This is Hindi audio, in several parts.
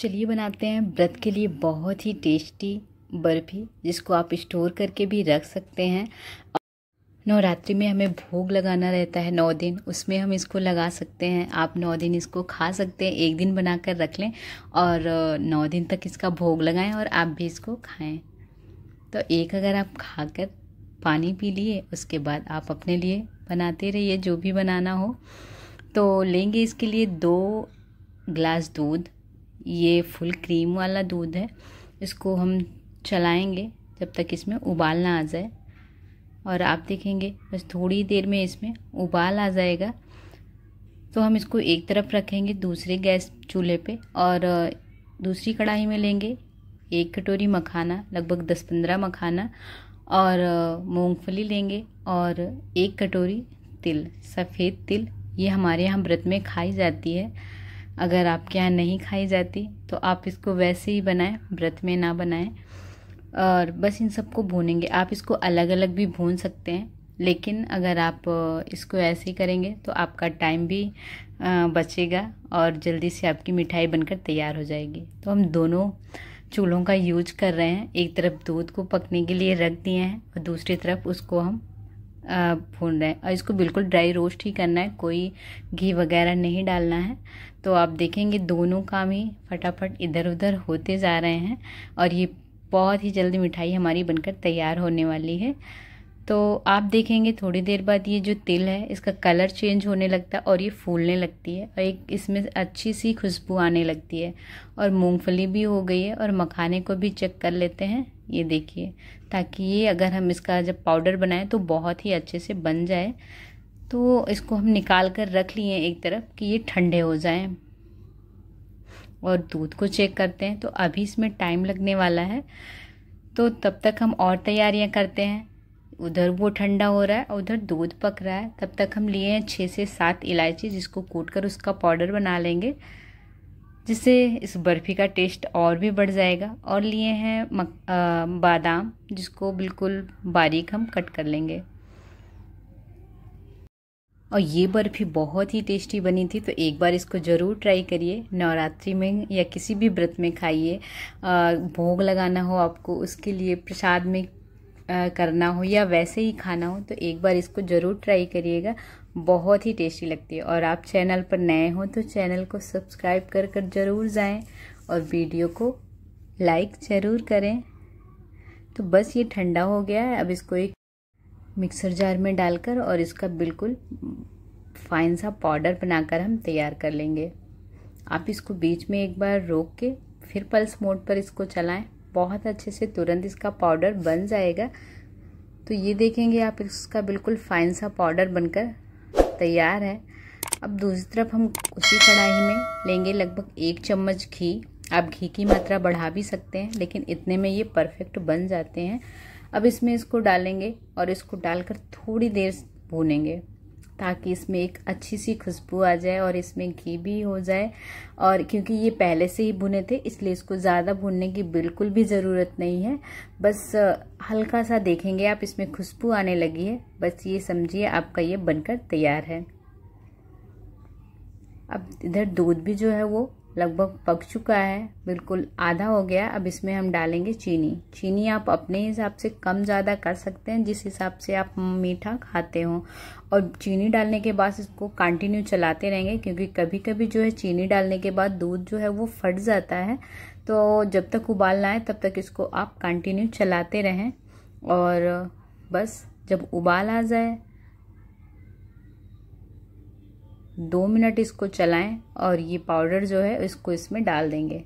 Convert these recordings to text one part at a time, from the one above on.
चलिए बनाते हैं व्रत के लिए बहुत ही टेस्टी बर्फ़ी जिसको आप स्टोर करके भी रख सकते हैं नवरात्रि में हमें भोग लगाना रहता है नौ दिन उसमें हम इसको लगा सकते हैं आप नौ दिन इसको खा सकते हैं एक दिन बना कर रख लें और नौ दिन तक इसका भोग लगाएं और आप भी इसको खाएं तो एक अगर आप खाकर पानी पी लिए उसके बाद आप अपने लिए बनाते रहिए जो भी बनाना हो तो लेंगे इसके लिए दो ग्लास दूध ये फुल क्रीम वाला दूध है इसको हम चलाएंगे जब तक इसमें उबाल ना आ जाए और आप देखेंगे बस थोड़ी देर में इसमें उबाल आ जाएगा तो हम इसको एक तरफ रखेंगे दूसरे गैस चूल्हे पे और दूसरी कढ़ाई में लेंगे एक कटोरी मखाना लगभग दस पंद्रह मखाना और मूंगफली लेंगे और एक कटोरी तिल सफ़ेद तिल ये हमारे यहाँ व्रत में खाई जाती है अगर आपके यहाँ नहीं खाई जाती तो आप इसको वैसे ही बनाएं व्रत में ना बनाएं और बस इन सबको भूनेंगे आप इसको अलग अलग भी भून सकते हैं लेकिन अगर आप इसको ऐसे ही करेंगे तो आपका टाइम भी बचेगा और जल्दी से आपकी मिठाई बनकर तैयार हो जाएगी तो हम दोनों चूल्हों का यूज कर रहे हैं एक तरफ दूध को पकने के लिए रख दिए हैं और दूसरी तरफ उसको हम भून रहे हैं और इसको बिल्कुल ड्राई रोस्ट ही करना है कोई घी वगैरह नहीं डालना है तो आप देखेंगे दोनों काम ही फटाफट इधर उधर होते जा रहे हैं और ये बहुत ही जल्दी मिठाई हमारी बनकर तैयार होने वाली है तो आप देखेंगे थोड़ी देर बाद ये जो तिल है इसका कलर चेंज होने लगता है और ये फूलने लगती है और एक इसमें अच्छी सी खुशबू आने लगती है और मूंगफली भी हो गई है और मखाने को भी चेक कर लेते हैं ये देखिए ताकि ये अगर हम इसका जब पाउडर बनाएं तो बहुत ही अच्छे से बन जाए तो इसको हम निकाल कर रख लिए एक तरफ कि ये ठंडे हो जाएँ और दूध को चेक करते हैं तो अभी इसमें टाइम लगने वाला है तो तब तक हम और तैयारियां करते हैं उधर वो ठंडा हो रहा है और उधर दूध पक रहा है तब तक हम लिए हैं छः से सात इलायची जिसको कूट कर उसका पाउडर बना लेंगे जिससे इस बर्फ़ी का टेस्ट और भी बढ़ जाएगा और लिए हैं मक बादाम जिसको बिल्कुल बारीक हम कट कर लेंगे और ये बर्फ़ी बहुत ही टेस्टी बनी थी तो एक बार इसको ज़रूर ट्राई करिए नवरात्रि में या किसी भी व्रत में खाइए भोग लगाना हो आपको उसके लिए प्रसाद में करना हो या वैसे ही खाना हो तो एक बार इसको ज़रूर ट्राई करिएगा बहुत ही टेस्टी लगती है और आप चैनल पर नए हो तो चैनल को सब्सक्राइब कर कर ज़रूर जाएं और वीडियो को लाइक ज़रूर करें तो बस ये ठंडा हो गया है अब इसको एक मिक्सर जार में डालकर और इसका बिल्कुल फाइन सा पाउडर बनाकर हम तैयार कर लेंगे आप इसको बीच में एक बार रोक के फिर पल्स मोड पर इसको चलाएं बहुत अच्छे से तुरंत इसका पाउडर बन जाएगा तो ये देखेंगे आप इसका बिल्कुल फाइन सा पाउडर बनकर तैयार है अब दूसरी तरफ हम उसी कढ़ाई में लेंगे लगभग एक चम्मच घी आप घी की मात्रा बढ़ा भी सकते हैं लेकिन इतने में ये परफेक्ट बन जाते हैं अब इसमें इसको डालेंगे और इसको डालकर थोड़ी देर भूनेंगे ताकि इसमें एक अच्छी सी खुशबू आ जाए और इसमें घी भी हो जाए और क्योंकि ये पहले से ही भुने थे इसलिए इसको ज़्यादा भुनने की बिल्कुल भी ज़रूरत नहीं है बस हल्का सा देखेंगे आप इसमें खुशबू आने लगी है बस ये समझिए आपका ये बनकर तैयार है अब इधर दूध भी जो है वो लगभग पक चुका है बिल्कुल आधा हो गया अब इसमें हम डालेंगे चीनी चीनी आप अपने हिसाब से कम ज़्यादा कर सकते हैं जिस हिसाब से आप मीठा खाते हो और चीनी डालने के बाद इसको कंटिन्यू चलाते रहेंगे क्योंकि कभी कभी जो है चीनी डालने के बाद दूध जो है वो फट जाता है तो जब तक उबालना है तब तक इसको आप कंटिन्यू चलाते रहें और बस जब उबाल आ जाए दो मिनट इसको चलाएं और ये पाउडर जो है इसको इसमें डाल देंगे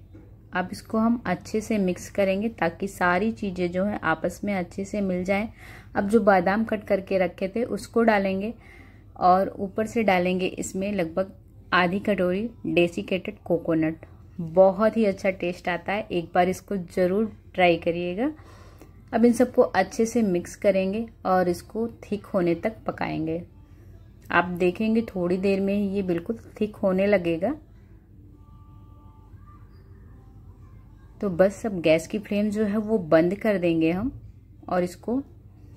अब इसको हम अच्छे से मिक्स करेंगे ताकि सारी चीज़ें जो हैं आपस में अच्छे से मिल जाएं अब जो बादाम कट करके रखे थे उसको डालेंगे और ऊपर से डालेंगे इसमें लगभग आधी कटोरी डेसिकेटेड कोकोनट बहुत ही अच्छा टेस्ट आता है एक बार इसको ज़रूर ट्राई करिएगा अब इन सबको अच्छे से मिक्स करेंगे और इसको थिक होने तक पकाएंगे आप देखेंगे थोड़ी देर में ये बिल्कुल थिक होने लगेगा तो बस अब गैस की फ्लेम जो है वो बंद कर देंगे हम और इसको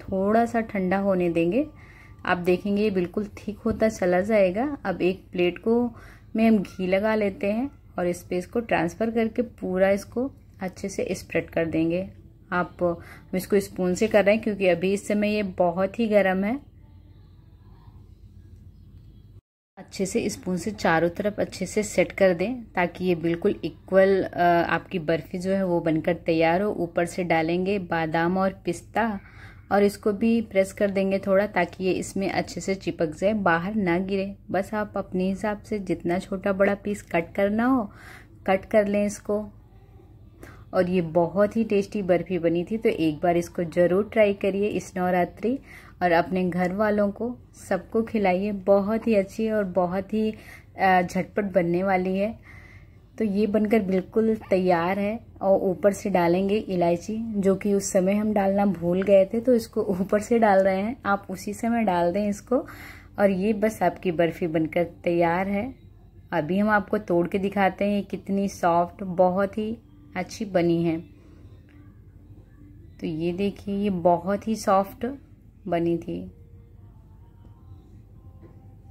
थोड़ा सा ठंडा होने देंगे आप देखेंगे ये बिल्कुल थिक होता चला जाएगा अब एक प्लेट को में हम घी लगा लेते हैं और इस पर इसको ट्रांसफ़र करके पूरा इसको अच्छे से स्प्रेड कर देंगे आप हम इसको स्पून से कर रहे हैं क्योंकि अभी इस समय ये बहुत ही गर्म है अच्छे से स्पून से चारों तरफ अच्छे से सेट कर दें ताकि ये बिल्कुल इक्वल आपकी बर्फ़ी जो है वो बनकर तैयार हो ऊपर से डालेंगे बादाम और पिस्ता और इसको भी प्रेस कर देंगे थोड़ा ताकि ये इसमें अच्छे से चिपक जाए बाहर ना गिरे बस आप अपने हिसाब से जितना छोटा बड़ा पीस कट करना हो कट कर लें इसको और ये बहुत ही टेस्टी बर्फ़ी बनी थी तो एक बार इसको ज़रूर ट्राई करिए इस नवरात्रि और अपने घर वालों को सबको खिलाइए बहुत ही अच्छी और बहुत ही झटपट बनने वाली है तो ये बनकर बिल्कुल तैयार है और ऊपर से डालेंगे इलायची जो कि उस समय हम डालना भूल गए थे तो इसको ऊपर से डाल रहे हैं आप उसी समय डाल दें इसको और ये बस आपकी बर्फ़ी बनकर तैयार है अभी हम आपको तोड़ के दिखाते हैं ये कितनी सॉफ्ट बहुत ही अच्छी बनी है तो ये देखिए ये बहुत ही सॉफ्ट बनी थी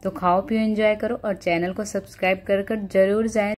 तो खाओ पियो एंजॉय करो और चैनल को सब्सक्राइब कर कर जरूर जाए